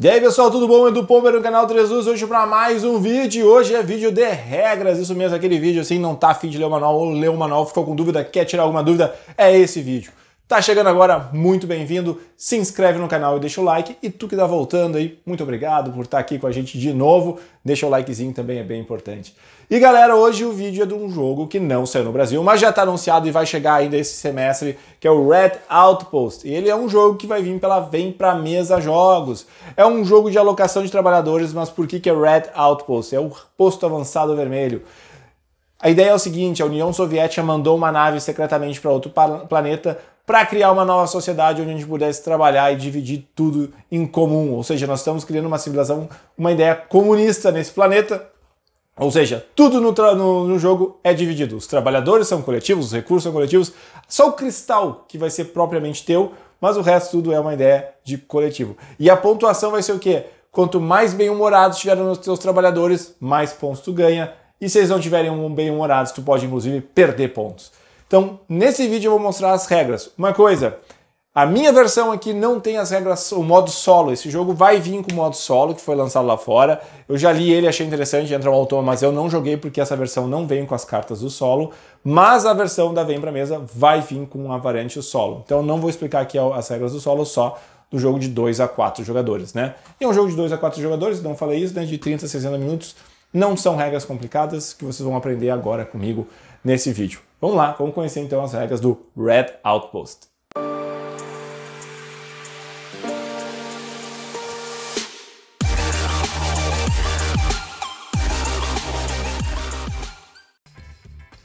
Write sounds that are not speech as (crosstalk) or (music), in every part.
E aí pessoal, tudo bom? Edu Pomper no canal 3 Luz, hoje para mais um vídeo. Hoje é vídeo de regras, isso mesmo, aquele vídeo assim, não tá afim de ler o manual ou ler o manual, ficou com dúvida, quer tirar alguma dúvida, é esse vídeo. Tá chegando agora, muito bem-vindo. Se inscreve no canal e deixa o like. E tu que tá voltando aí, muito obrigado por estar tá aqui com a gente de novo. Deixa o likezinho também, é bem importante. E galera, hoje o vídeo é de um jogo que não saiu no Brasil, mas já tá anunciado e vai chegar ainda esse semestre, que é o Red Outpost. E ele é um jogo que vai vir pela Vem Pra Mesa Jogos. É um jogo de alocação de trabalhadores, mas por que que é Red Outpost? É o posto avançado vermelho. A ideia é o seguinte, a União Soviética mandou uma nave secretamente para outro planeta para criar uma nova sociedade onde a gente pudesse trabalhar e dividir tudo em comum. Ou seja, nós estamos criando uma civilização, uma ideia comunista nesse planeta. Ou seja, tudo no, no, no jogo é dividido. Os trabalhadores são coletivos, os recursos são coletivos, só o cristal que vai ser propriamente teu, mas o resto tudo é uma ideia de coletivo. E a pontuação vai ser o quê? Quanto mais bem-humorados estiveram os teus trabalhadores, mais pontos tu ganha. E se eles não tiverem um bem-humorados, tu pode inclusive perder pontos. Então, nesse vídeo eu vou mostrar as regras. Uma coisa, a minha versão aqui não tem as regras, o modo solo. Esse jogo vai vir com o modo solo, que foi lançado lá fora. Eu já li ele, achei interessante, entra ao autor, mas eu não joguei porque essa versão não vem com as cartas do solo. Mas a versão da Vem Pra Mesa vai vir com a variante solo. Então eu não vou explicar aqui as regras do solo, só do jogo de 2 a 4 jogadores, né? E é um jogo de 2 a 4 jogadores, não falei isso, né? De 30 a 60 minutos. Não são regras complicadas que vocês vão aprender agora comigo nesse vídeo. Vamos lá, vamos conhecer então as regras do Red Outpost.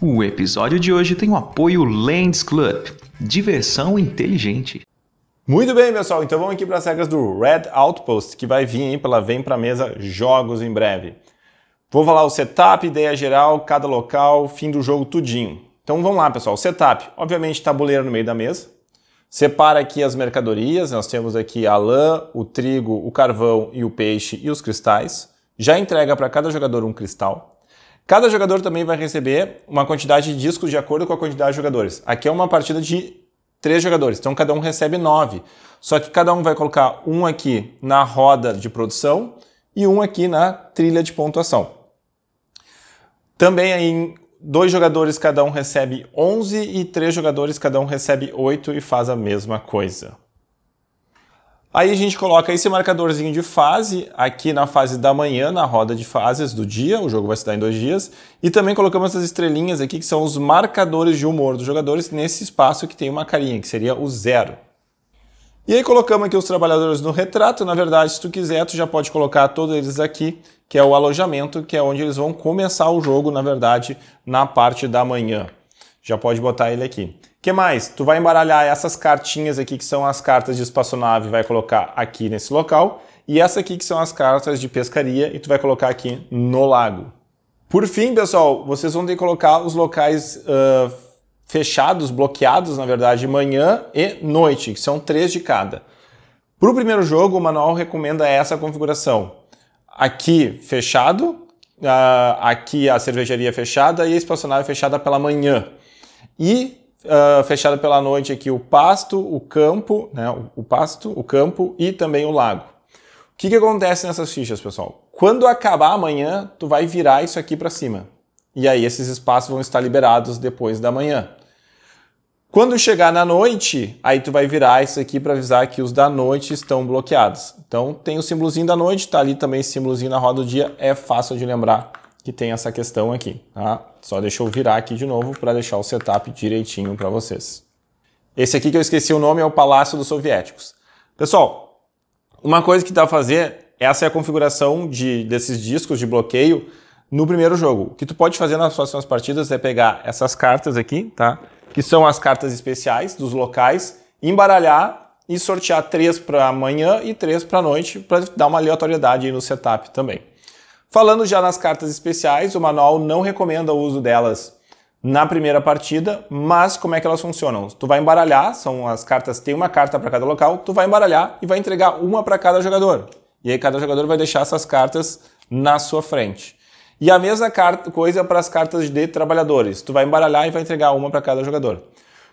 O episódio de hoje tem o apoio Lands Club, diversão inteligente. Muito bem, pessoal, então vamos aqui para as regras do Red Outpost, que vai vir aí pela Vem Pra Mesa Jogos em breve. Vou falar o setup, ideia geral, cada local, fim do jogo, tudinho. Então vamos lá, pessoal. Setup, obviamente, tabuleiro no meio da mesa. Separa aqui as mercadorias, nós temos aqui a lã, o trigo, o carvão e o peixe e os cristais. Já entrega para cada jogador um cristal. Cada jogador também vai receber uma quantidade de discos de acordo com a quantidade de jogadores. Aqui é uma partida de três jogadores, então cada um recebe nove. Só que cada um vai colocar um aqui na roda de produção e um aqui na trilha de pontuação. Também aí dois jogadores cada um recebe 11 e três jogadores cada um recebe 8 e faz a mesma coisa. Aí a gente coloca esse marcadorzinho de fase aqui na fase da manhã, na roda de fases do dia, o jogo vai se dar em dois dias, e também colocamos essas estrelinhas aqui que são os marcadores de humor dos jogadores nesse espaço que tem uma carinha, que seria o zero. E aí colocamos aqui os trabalhadores no retrato. Na verdade, se tu quiser, tu já pode colocar todos eles aqui, que é o alojamento, que é onde eles vão começar o jogo, na verdade, na parte da manhã. Já pode botar ele aqui. O que mais? Tu vai embaralhar essas cartinhas aqui, que são as cartas de espaçonave, vai colocar aqui nesse local. E essa aqui que são as cartas de pescaria, e tu vai colocar aqui no lago. Por fim, pessoal, vocês vão ter que colocar os locais uh, fechados, bloqueados, na verdade, manhã e noite, que são três de cada. Para o primeiro jogo, o manual recomenda essa configuração. Aqui fechado, aqui a cervejaria fechada e a espaçonave fechada pela manhã. E uh, fechada pela noite aqui o pasto, o campo, né, o pasto, o campo e também o lago. O que, que acontece nessas fichas, pessoal? Quando acabar amanhã, tu vai virar isso aqui para cima. E aí esses espaços vão estar liberados depois da manhã. Quando chegar na noite, aí tu vai virar isso aqui para avisar que os da noite estão bloqueados. Então tem o símbolozinho da noite, tá ali também o símbolozinho na roda do dia, é fácil de lembrar que tem essa questão aqui, tá? Só deixa eu virar aqui de novo para deixar o setup direitinho para vocês. Esse aqui que eu esqueci o nome é o Palácio dos Soviéticos. Pessoal, uma coisa que dá a fazer, essa é a configuração de, desses discos de bloqueio no primeiro jogo. O que tu pode fazer nas próximas partidas é pegar essas cartas aqui, tá? Que são as cartas especiais dos locais, embaralhar e sortear três para amanhã e três para noite para dar uma aleatoriedade aí no setup também. Falando já nas cartas especiais, o manual não recomenda o uso delas na primeira partida, mas como é que elas funcionam? Tu vai embaralhar, são as cartas, tem uma carta para cada local, tu vai embaralhar e vai entregar uma para cada jogador. E aí cada jogador vai deixar essas cartas na sua frente. E a mesma carta, coisa para as cartas de trabalhadores. Tu vai embaralhar e vai entregar uma para cada jogador. O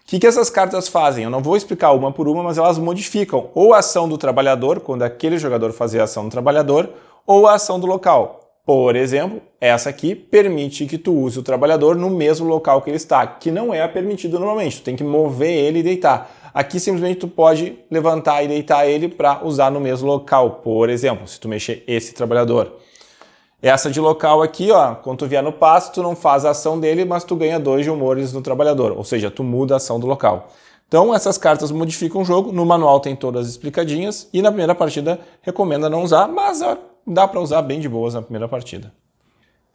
que, que essas cartas fazem? Eu não vou explicar uma por uma, mas elas modificam ou a ação do trabalhador, quando aquele jogador fazer a ação do trabalhador, ou a ação do local. Por exemplo, essa aqui permite que tu use o trabalhador no mesmo local que ele está, que não é permitido normalmente, tu tem que mover ele e deitar. Aqui simplesmente tu pode levantar e deitar ele para usar no mesmo local, por exemplo, se tu mexer esse trabalhador. Essa de local aqui, ó, quando tu vier no passo, tu não faz a ação dele, mas tu ganha dois de humores no trabalhador, ou seja, tu muda a ação do local. Então, essas cartas modificam o jogo, no manual tem todas explicadinhas, e na primeira partida recomenda não usar, mas dá para usar bem de boas na primeira partida.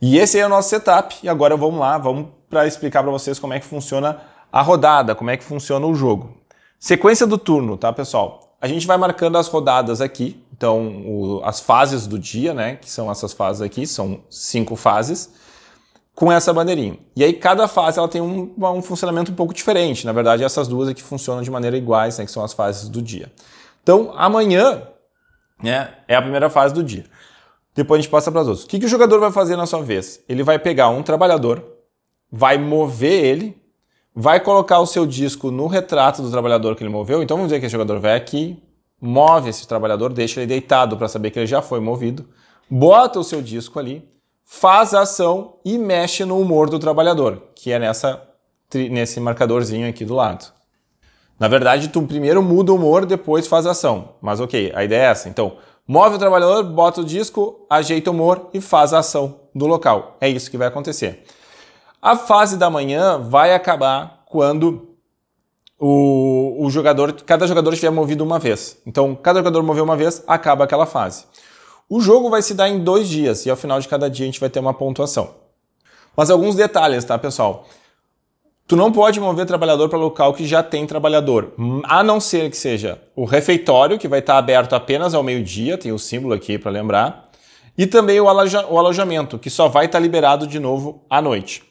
E esse é o nosso setup, e agora vamos lá, vamos para explicar para vocês como é que funciona a rodada, como é que funciona o jogo. Sequência do turno, tá, pessoal? A gente vai marcando as rodadas aqui, então, o, as fases do dia, né, que são essas fases aqui, são cinco fases, com essa bandeirinha. E aí, cada fase ela tem um, um funcionamento um pouco diferente. Na verdade, essas duas aqui é funcionam de maneira iguais, né, que são as fases do dia. Então, amanhã né, é a primeira fase do dia. Depois a gente passa para as outras. O que, que o jogador vai fazer na sua vez? Ele vai pegar um trabalhador, vai mover ele, vai colocar o seu disco no retrato do trabalhador que ele moveu. Então vamos dizer que esse é jogador vai aqui, move esse trabalhador, deixa ele deitado para saber que ele já foi movido, bota o seu disco ali, faz a ação e mexe no humor do trabalhador, que é nessa, nesse marcadorzinho aqui do lado. Na verdade, tu primeiro muda o humor, depois faz a ação. Mas ok, a ideia é essa. Então, move o trabalhador, bota o disco, ajeita o humor e faz a ação do local. É isso que vai acontecer. A fase da manhã vai acabar quando o, o jogador, cada jogador tiver movido uma vez. Então, cada jogador mover uma vez, acaba aquela fase. O jogo vai se dar em dois dias e ao final de cada dia a gente vai ter uma pontuação. Mas alguns detalhes, tá, pessoal? Tu não pode mover trabalhador para local que já tem trabalhador, hum, a não ser que seja o refeitório, que vai estar tá aberto apenas ao meio-dia, tem o símbolo aqui para lembrar, e também o, aloja o, alojamento, que só vai estar tá liberado de novo à noite.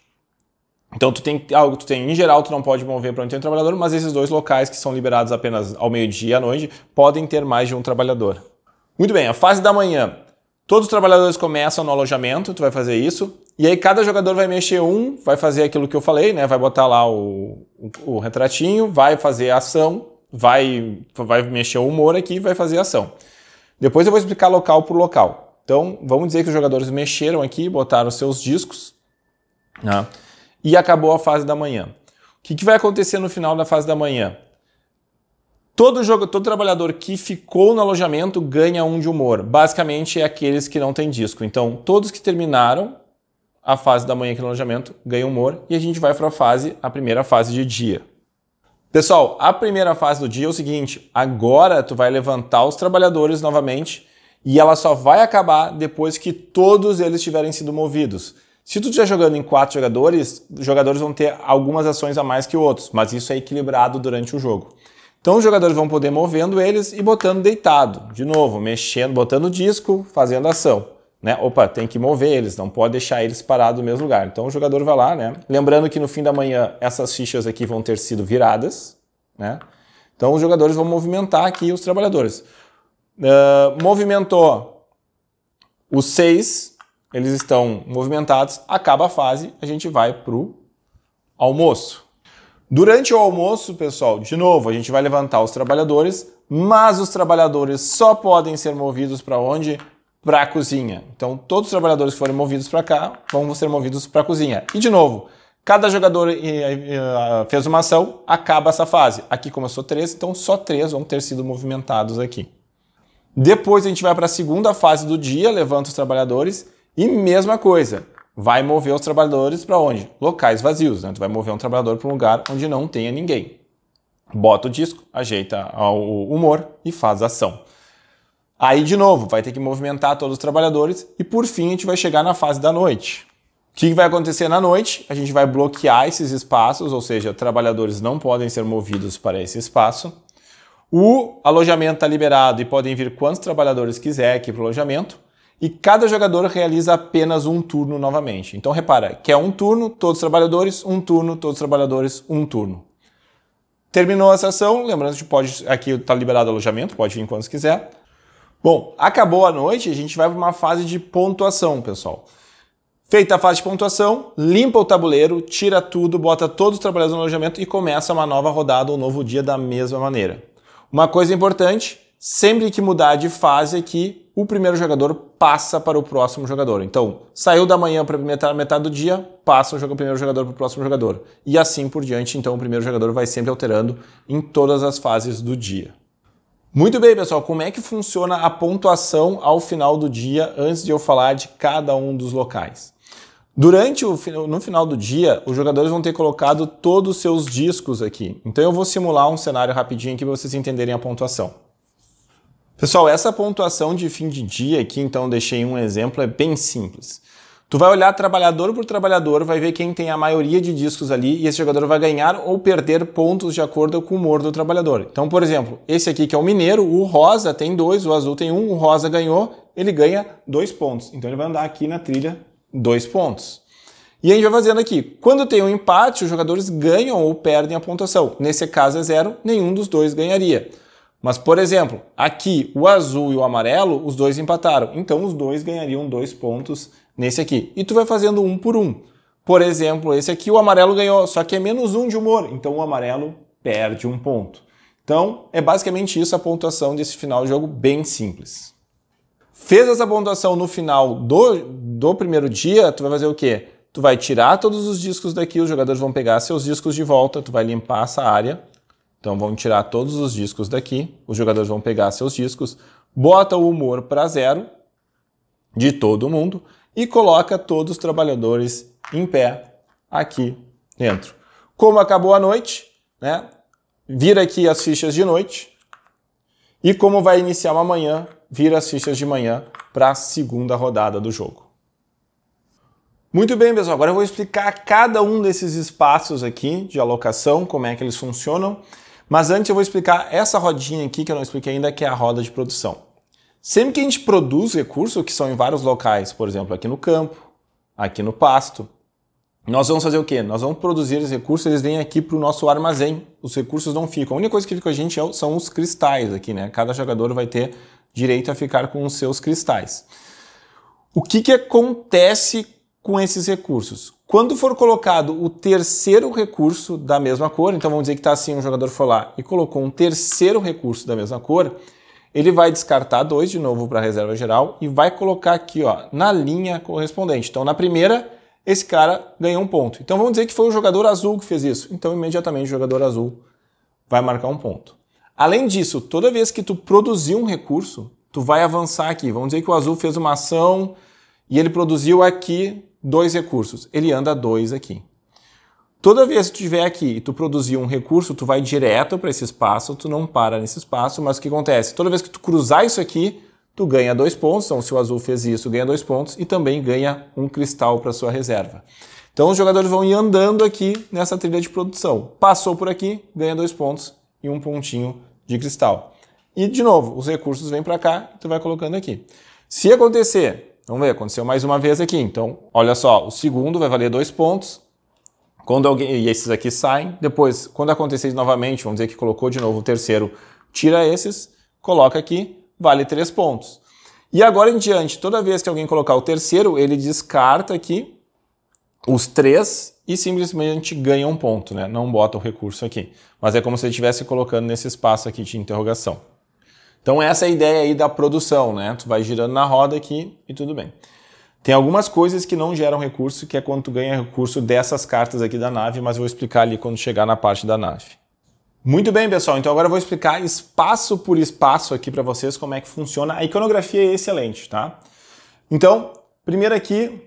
Então tu tem algo, tu tem em geral tu não pode mover para onde tem um trabalhador, mas esses dois locais que são liberados apenas ao meio-dia e à noite podem ter mais de um trabalhador. Muito bem, a fase da manhã. Todos os trabalhadores começam no alojamento, tu vai fazer isso. E aí cada jogador vai mexer um, vai fazer aquilo que eu falei, né? Vai botar lá o, o, o retratinho, vai fazer a ação, vai, vai mexer o humor aqui, vai fazer a ação. Depois eu vou explicar local por local. Então, vamos dizer que os jogadores mexeram aqui, botaram seus discos, né? e acabou a fase da manhã. O que, que vai acontecer no final da fase da manhã? Todo jogo, todo trabalhador que ficou no alojamento ganha um de humor. Basicamente é aqueles que não têm disco. Então, todos que terminaram a fase da manhã aqui no alojamento ganham humor e a gente vai para a fase, a primeira fase de dia. Pessoal, a primeira fase do dia é o seguinte, agora tu vai levantar os trabalhadores novamente e ela só vai acabar depois que todos eles tiverem sido movidos. Se tu estiver jogando em quatro jogadores, os jogadores vão ter algumas ações a mais que outros, mas isso é equilibrado durante o jogo. Então os jogadores vão poder movendo eles e botando deitado, de novo, mexendo, botando disco, fazendo ação. Né? Opa, tem que mover eles, não pode deixar eles parados no mesmo lugar. Então o jogador vai lá, né? Lembrando que no fim da manhã essas fichas aqui vão ter sido viradas, né? Então os jogadores vão movimentar aqui os trabalhadores. Uh, movimentou os seis, eles estão movimentados, acaba a fase, a gente vai para o almoço. Durante o almoço, pessoal, de novo, a gente vai levantar os trabalhadores, mas os trabalhadores só podem ser movidos para onde? Para a cozinha. Então, todos os trabalhadores que forem movidos para cá vão ser movidos para a cozinha. E de novo, cada jogador eh, eh, eh, fez uma ação, acaba essa fase. Aqui começou três, então só três vão ter sido movimentados aqui. Depois a gente vai para a segunda fase do dia, levanta os trabalhadores e mesma coisa, vai mover os trabalhadores para onde? Locais vazios. Né? Tu vai mover um trabalhador para um lugar onde não tenha ninguém. Bota o disco, ajeita o humor e faz ação. Aí, de novo, vai ter que movimentar todos os trabalhadores e, por fim, a gente vai chegar na fase da noite. O que vai acontecer na noite? A gente vai bloquear esses espaços, ou seja, trabalhadores não podem ser movidos para esse espaço. O alojamento está liberado e podem vir quantos trabalhadores quiser aqui para o alojamento e cada jogador realiza apenas um turno novamente. Então repara, que é um turno, todos os trabalhadores, um turno, todos os trabalhadores, um turno. Terminou a sessão, lembrando que pode aqui está liberado alojamento, pode vir quando quiser. Bom, acabou a noite, a gente vai para uma fase de pontuação, pessoal. Feita a fase de pontuação, limpa o tabuleiro, tira tudo, bota todos os trabalhadores no alojamento e começa uma nova rodada, um novo dia da mesma maneira. Uma coisa importante, sempre que mudar de fase aqui, é o primeiro jogador passa para o próximo jogador. Então, saiu da manhã para metade, metade do dia, passa o primeiro jogador para o próximo jogador. E assim por diante, então o primeiro jogador vai sempre alterando em todas as fases do dia. Muito bem, pessoal, como é que funciona a pontuação ao final do dia antes de eu falar de cada um dos locais? Durante o no final do dia, os jogadores vão ter colocado todos os seus discos aqui. Então eu vou simular um cenário rapidinho aqui para vocês entenderem a pontuação. Pessoal, essa pontuação de fim de dia aqui, então deixei um exemplo, é bem simples. Tu vai olhar trabalhador por trabalhador, vai ver quem tem a maioria de discos ali e esse jogador vai ganhar ou perder pontos de acordo com o humor do trabalhador. Então, por exemplo, esse aqui que é o mineiro, o rosa tem dois, o azul tem um, o rosa ganhou, ele ganha dois pontos. Então ele vai andar aqui na trilha dois pontos. E a gente vai fazendo aqui. Quando tem um empate, os jogadores ganham ou perdem a pontuação. Nesse caso é zero, nenhum dos dois ganharia. Mas, por exemplo, aqui o azul e o amarelo, os dois empataram. Então, os dois ganhariam dois pontos nesse aqui. E tu vai fazendo um por um. Por exemplo, esse aqui o amarelo ganhou, só que é menos um de humor. Então, o amarelo perde um ponto. Então, é basicamente isso a pontuação desse final de jogo, bem simples. Fez essa pontuação no final do, do primeiro dia, tu vai fazer o quê? Tu vai tirar todos os discos daqui, os jogadores vão pegar seus discos de volta, tu vai limpar essa área então vão tirar todos os discos daqui, os jogadores vão pegar seus discos, bota o humor para zero de todo mundo e coloca todos os trabalhadores em pé aqui dentro. Como acabou a noite, né? Vira aqui as fichas de noite. E como vai iniciar uma manhã, vira as fichas de manhã para a segunda rodada do jogo. Muito bem, pessoal. Agora eu vou explicar cada um desses espaços aqui de alocação, como é que eles funcionam. Mas antes eu vou explicar essa rodinha aqui que eu não expliquei ainda, que é a roda de produção. Sempre que a gente produz recursos, que são em vários locais, por exemplo, aqui no campo, aqui no pasto, nós vamos fazer o quê? Nós vamos produzir os recursos, eles vêm aqui para o nosso armazém. Os recursos não ficam. A única coisa que fica com a gente é são os cristais aqui, né? Cada jogador vai ter direito a ficar com os seus cristais. O que, que acontece com esses recursos? Quando for colocado o terceiro recurso da mesma cor, então vamos dizer que está assim, um jogador foi lá e colocou um terceiro recurso da mesma cor, ele vai descartar dois de novo para a reserva geral e vai colocar aqui ó, na linha correspondente. Então na primeira, esse cara ganhou um ponto. Então vamos dizer que foi o jogador azul que fez isso. Então imediatamente o jogador azul vai marcar um ponto. Além disso, toda vez que tu produzir um recurso, tu vai avançar aqui. Vamos dizer que o azul fez uma ação e ele produziu aqui dois recursos. Ele anda dois aqui. Toda vez que tu estiver aqui e tu produzir um recurso, tu vai direto para esse espaço, tu não para nesse espaço, mas o que acontece? Toda vez que tu cruzar isso aqui, tu ganha dois pontos, então se o azul fez isso, ganha dois pontos e também ganha um cristal para sua reserva. Então os jogadores vão ir andando aqui nessa trilha de produção. Passou por aqui, ganha dois pontos e um pontinho de cristal. E de novo, os recursos vêm para cá, tu vai colocando aqui. Se acontecer Vamos ver, aconteceu mais uma vez aqui. Então, olha só, o segundo vai valer dois pontos. Quando alguém, e esses aqui saem. Depois, quando acontecer novamente, vamos dizer que colocou de novo o terceiro, tira esses, coloca aqui, vale três pontos. E agora em diante, toda vez que alguém colocar o terceiro, ele descarta aqui os três e simplesmente ganha um ponto, né? Não bota o recurso aqui. Mas é como se ele estivesse colocando nesse espaço aqui de interrogação. Então essa é a ideia aí da produção, né? Tu vai girando na roda aqui e tudo bem. Tem algumas coisas que não geram recurso, que é quando tu ganha recurso dessas cartas aqui da nave, mas eu vou explicar ali quando chegar na parte da nave. Muito bem, pessoal. Então agora eu vou explicar espaço por espaço aqui para vocês como é que funciona. A iconografia é excelente, tá? Então, primeiro aqui,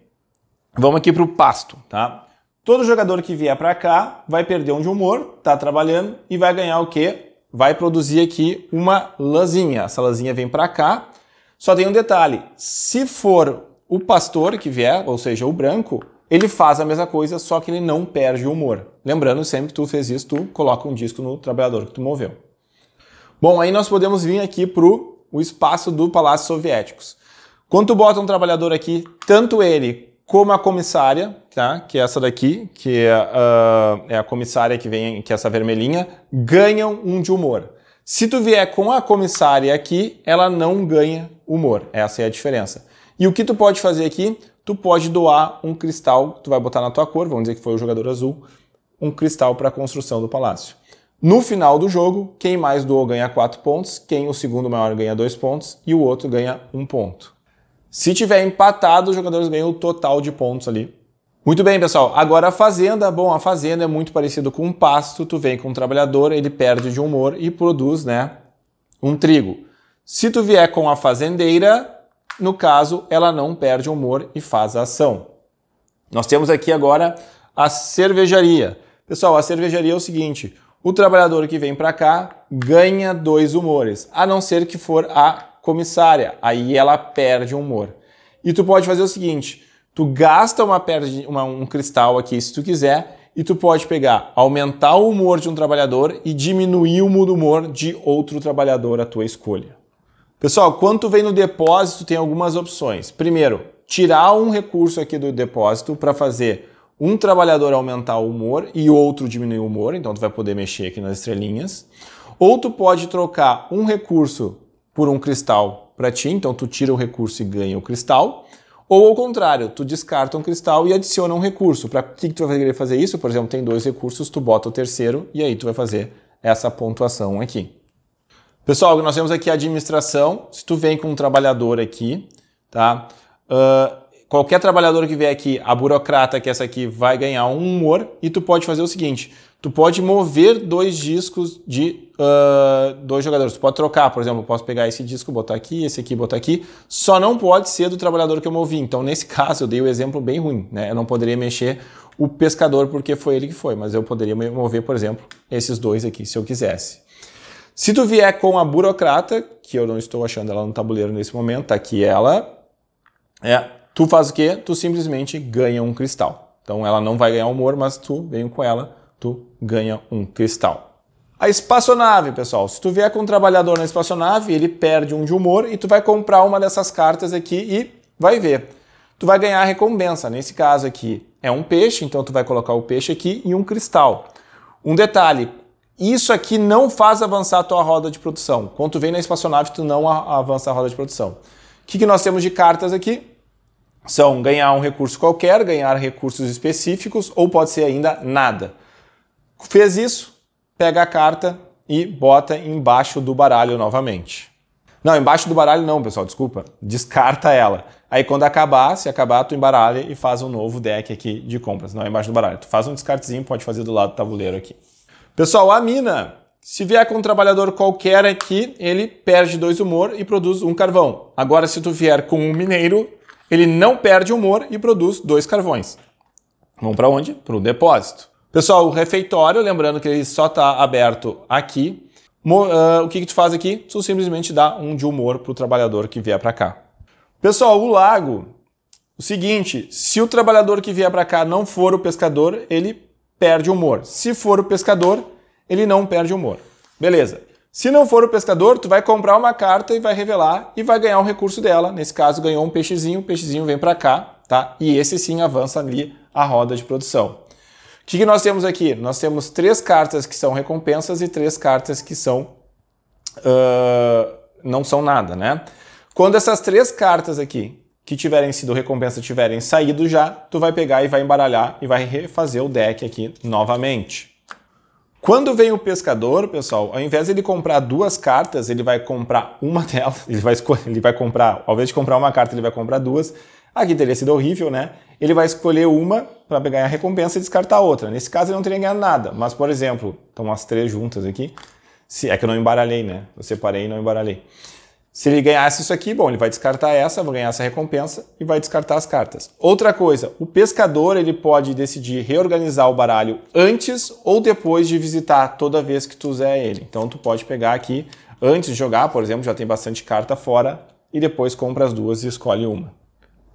vamos aqui para o pasto, tá? Todo jogador que vier para cá vai perder um de humor, tá trabalhando e vai ganhar o quê? vai produzir aqui uma lãzinha. Essa lãzinha vem para cá. Só tem um detalhe, se for o pastor que vier, ou seja, o branco, ele faz a mesma coisa, só que ele não perde o humor. Lembrando, sempre que tu fez isso, tu coloca um disco no trabalhador que tu moveu. Bom, aí nós podemos vir aqui para o espaço do Palácio Soviéticos. Quando tu bota um trabalhador aqui, tanto ele como a comissária, tá? que é essa daqui, que é, uh, é a comissária que vem, que é essa vermelhinha, ganham um de humor. Se tu vier com a comissária aqui, ela não ganha humor. Essa é a diferença. E o que tu pode fazer aqui? Tu pode doar um cristal, tu vai botar na tua cor, vamos dizer que foi o jogador azul, um cristal para a construção do palácio. No final do jogo, quem mais doou ganha 4 pontos, quem o segundo maior ganha 2 pontos e o outro ganha 1 um ponto. Se tiver empatado, os jogadores ganham o total de pontos ali. Muito bem, pessoal. Agora a fazenda. Bom, a fazenda é muito parecido com um pasto. Tu vem com um trabalhador, ele perde de humor e produz, né, um trigo. Se tu vier com a fazendeira, no caso, ela não perde humor e faz a ação. Nós temos aqui agora a cervejaria. Pessoal, a cervejaria é o seguinte: o trabalhador que vem para cá ganha dois humores, a não ser que for a comissária. Aí ela perde o humor. E tu pode fazer o seguinte: tu gasta uma, perde, uma, um cristal aqui se tu quiser, e tu pode pegar, aumentar o humor de um trabalhador e diminuir o humor de outro trabalhador à tua escolha. Pessoal, quando tu vem no depósito, tem algumas opções. Primeiro, tirar um recurso aqui do depósito para fazer um trabalhador aumentar o humor e outro diminuir o humor, então tu vai poder mexer aqui nas estrelinhas. Ou tu pode trocar um recurso por um cristal para ti, então tu tira o recurso e ganha o cristal. Ou ao contrário, tu descarta um cristal e adiciona um recurso. Para que, que tu vai querer fazer isso? Por exemplo, tem dois recursos, tu bota o terceiro e aí tu vai fazer essa pontuação aqui. Pessoal, nós temos aqui é a administração. Se tu vem com um trabalhador aqui, tá? Uh, qualquer trabalhador que vier aqui, a burocrata, que é essa aqui, vai ganhar um humor e tu pode fazer o seguinte tu pode mover dois discos de uh, dois jogadores. Tu pode trocar, por exemplo, eu posso pegar esse disco, botar aqui, esse aqui, botar aqui. Só não pode ser do trabalhador que eu movi. Então, nesse (laughs) caso, eu dei o um exemplo bem ruim, né? Eu não poderia mexer o pescador porque foi ele que foi, mas eu poderia mover, por exemplo, esses dois aqui, se eu quisesse. Se tu vier com a burocrata, que eu não estou achando ela no tabuleiro nesse momento, tá aqui ela, é, tu faz o quê? Tu simplesmente ganha um cristal. Então ela não vai ganhar humor, mas tu vem com ela tu ganha um cristal. A espaçonave, pessoal. Se tu vier com um trabalhador na espaçonave, ele perde um de humor e tu vai comprar uma dessas cartas aqui e vai ver. Tu vai ganhar a recompensa. Nesse caso aqui é um peixe, então tu vai colocar o peixe aqui e um cristal. Um detalhe, isso aqui não faz avançar a tua roda de produção. Quando tu vem na espaçonave, tu não avança a roda de produção. O que, que nós temos de cartas aqui? São ganhar um recurso qualquer, ganhar recursos específicos ou pode ser ainda nada. Fez isso, pega a carta e bota embaixo do baralho novamente. Não, embaixo do baralho não, pessoal, desculpa. Descarta ela. Aí quando acabar, se acabar, tu embaralha e faz um novo deck aqui de compras. Não embaixo do baralho. Tu faz um descartezinho, pode fazer do lado do tabuleiro aqui. Pessoal, a mina. Se vier com um trabalhador qualquer aqui, ele perde dois humor e produz um carvão. Agora, se tu vier com um mineiro, ele não perde humor e produz dois carvões. Vão para onde? Para o depósito. Pessoal, o refeitório, lembrando que ele só está aberto aqui. Ah, o que, que tu faz aqui? Tu simplesmente dá um de humor para o trabalhador que vier para cá. Pessoal, o lago, o seguinte, se o trabalhador que vier para cá não for o pescador, ele perde humor. Se for o pescador, ele não perde humor. Beleza. Se não for o pescador, tu vai comprar uma carta e vai revelar e vai ganhar o um recurso dela. Nesse caso, ganhou um peixezinho, o peixezinho vem para cá, tá? E esse sim avança ali a roda de produção. O que, nós temos aqui? Nós temos três cartas que são recompensas e três cartas que são uh, não são nada, né? Quando essas três cartas aqui que tiverem sido recompensa tiverem saído já, tu vai pegar e vai embaralhar e vai refazer o deck aqui novamente. Quando vem o pescador, pessoal, ao invés de ele comprar duas cartas, ele vai comprar uma (laughs) delas, ele vai, ele vai comprar, ao invés de comprar uma carta, ele vai comprar duas, Aqui ah, teria sido horrível, né? Ele vai escolher uma para ganhar a recompensa e descartar a outra. Nesse caso, ele não teria ganhado nada. Mas, por exemplo, estão as três juntas aqui. Se, é que eu não embaralhei, né? Eu separei e não embaralhei. Se ele ganhasse isso aqui, bom, ele vai descartar essa, vai ganhar essa recompensa e vai descartar as cartas. Outra coisa, o pescador ele pode decidir reorganizar o baralho antes ou depois de visitar toda vez que tu usar ele. Então tu pode pegar aqui antes de jogar, por exemplo, já tem bastante carta fora e depois compra as duas e escolhe uma.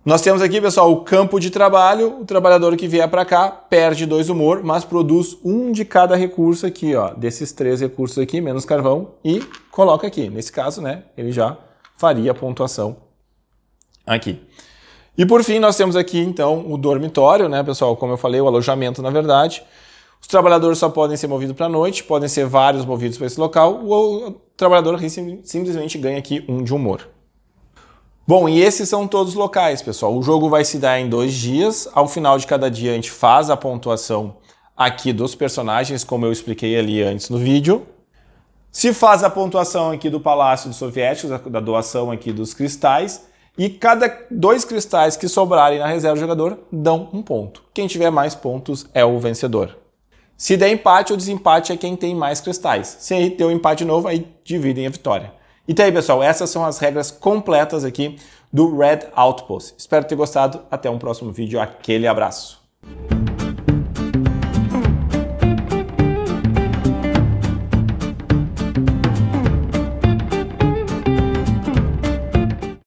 Nós temos aqui, pessoal, o campo de trabalho. O trabalhador que vier para cá perde dois humor, mas produz um de cada recurso aqui, ó, desses três recursos aqui, menos carvão, e coloca aqui. Nesse caso, né, ele já faria a pontuação aqui. E por fim, nós temos aqui, então, o dormitório, né, pessoal? Como eu falei, o alojamento, na verdade. Os trabalhadores só podem ser movidos para a noite, podem ser vários movidos para esse local. O trabalhador simplesmente ganha aqui um de humor. Bom, e esses são todos os locais, pessoal. O jogo vai se dar em dois dias. Ao final de cada dia, a gente faz a pontuação aqui dos personagens, como eu expliquei ali antes no vídeo. Se faz a pontuação aqui do Palácio dos Soviéticos, da doação aqui dos cristais. E cada dois cristais que sobrarem na reserva do jogador dão um ponto. Quem tiver mais pontos é o vencedor. Se der empate ou desempate é quem tem mais cristais. Se der um empate novo, aí dividem a vitória. E tá aí, pessoal. Essas são as regras completas aqui do Red Outpost. Espero ter gostado. Até um próximo vídeo. Aquele abraço.